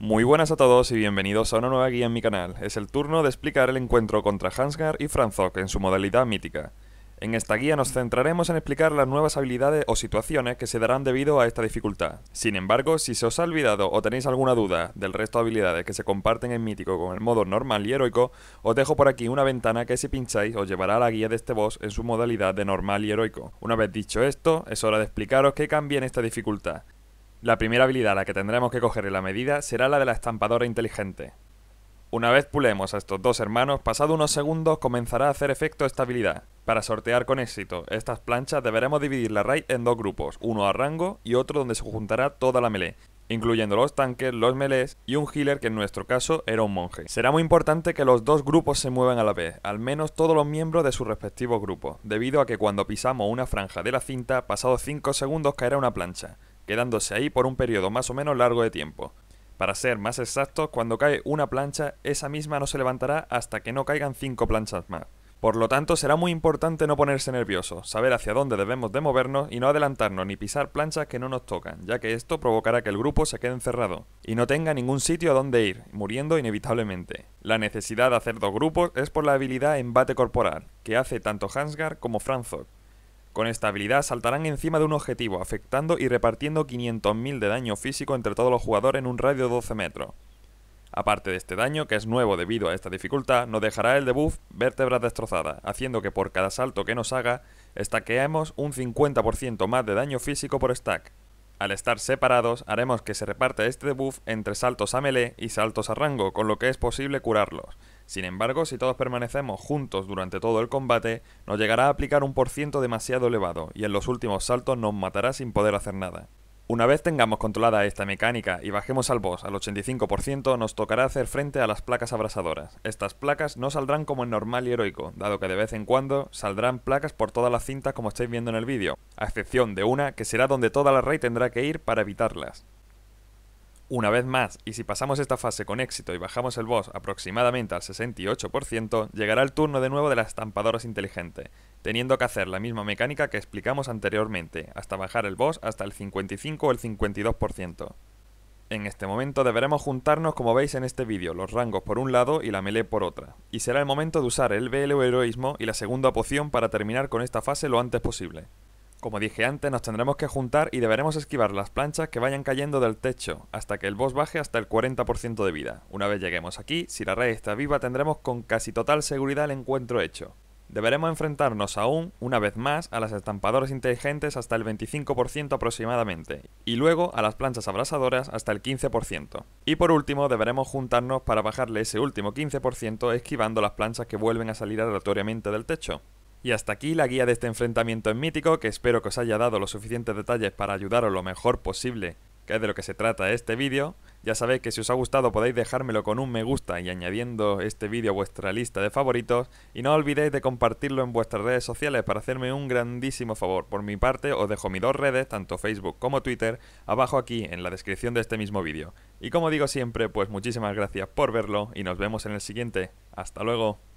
Muy buenas a todos y bienvenidos a una nueva guía en mi canal. Es el turno de explicar el encuentro contra Hansgar y Franzok en su modalidad mítica. En esta guía nos centraremos en explicar las nuevas habilidades o situaciones que se darán debido a esta dificultad. Sin embargo, si se os ha olvidado o tenéis alguna duda del resto de habilidades que se comparten en mítico con el modo normal y heroico, os dejo por aquí una ventana que si pincháis os llevará a la guía de este boss en su modalidad de normal y heroico. Una vez dicho esto, es hora de explicaros qué cambia en esta dificultad. La primera habilidad a la que tendremos que coger en la medida será la de la estampadora inteligente. Una vez pulemos a estos dos hermanos, pasado unos segundos comenzará a hacer efecto esta habilidad. Para sortear con éxito estas planchas deberemos dividir la raid en dos grupos, uno a rango y otro donde se juntará toda la melee, incluyendo los tanques, los melees y un healer que en nuestro caso era un monje. Será muy importante que los dos grupos se muevan a la vez, al menos todos los miembros de sus respectivos grupos, debido a que cuando pisamos una franja de la cinta, pasado 5 segundos caerá una plancha quedándose ahí por un periodo más o menos largo de tiempo. Para ser más exactos, cuando cae una plancha, esa misma no se levantará hasta que no caigan cinco planchas más. Por lo tanto, será muy importante no ponerse nervioso, saber hacia dónde debemos de movernos y no adelantarnos ni pisar planchas que no nos tocan, ya que esto provocará que el grupo se quede encerrado y no tenga ningún sitio a donde ir, muriendo inevitablemente. La necesidad de hacer dos grupos es por la habilidad Embate corporal, que hace tanto Hansgar como Franzok, con esta habilidad saltarán encima de un objetivo, afectando y repartiendo 500.000 de daño físico entre todos los jugadores en un radio de 12 metros. Aparte de este daño, que es nuevo debido a esta dificultad, nos dejará el debuff vértebras destrozadas, haciendo que por cada salto que nos haga, stackeemos un 50% más de daño físico por stack. Al estar separados, haremos que se reparta este debuff entre saltos a melee y saltos a rango, con lo que es posible curarlos. Sin embargo, si todos permanecemos juntos durante todo el combate, nos llegará a aplicar un por ciento demasiado elevado, y en los últimos saltos nos matará sin poder hacer nada. Una vez tengamos controlada esta mecánica y bajemos al boss al 85%, nos tocará hacer frente a las placas abrasadoras. Estas placas no saldrán como en normal y heroico, dado que de vez en cuando saldrán placas por todas las cintas como estáis viendo en el vídeo, a excepción de una que será donde toda la raid tendrá que ir para evitarlas. Una vez más, y si pasamos esta fase con éxito y bajamos el boss aproximadamente al 68%, llegará el turno de nuevo de las estampadoras inteligentes, teniendo que hacer la misma mecánica que explicamos anteriormente, hasta bajar el boss hasta el 55 o el 52%. En este momento deberemos juntarnos como veis en este vídeo, los rangos por un lado y la melee por otra, y será el momento de usar el BL heroísmo y la segunda poción para terminar con esta fase lo antes posible. Como dije antes, nos tendremos que juntar y deberemos esquivar las planchas que vayan cayendo del techo, hasta que el boss baje hasta el 40% de vida. Una vez lleguemos aquí, si la red está viva tendremos con casi total seguridad el encuentro hecho. Deberemos enfrentarnos aún, una vez más, a las estampadoras inteligentes hasta el 25% aproximadamente, y luego a las planchas abrasadoras hasta el 15%. Y por último, deberemos juntarnos para bajarle ese último 15% esquivando las planchas que vuelven a salir aleatoriamente del techo. Y hasta aquí la guía de este enfrentamiento en mítico, que espero que os haya dado los suficientes detalles para ayudaros lo mejor posible, que es de lo que se trata este vídeo. Ya sabéis que si os ha gustado podéis dejármelo con un me gusta y añadiendo este vídeo a vuestra lista de favoritos. Y no olvidéis de compartirlo en vuestras redes sociales para hacerme un grandísimo favor. Por mi parte os dejo mis dos redes, tanto Facebook como Twitter, abajo aquí en la descripción de este mismo vídeo. Y como digo siempre, pues muchísimas gracias por verlo y nos vemos en el siguiente. Hasta luego.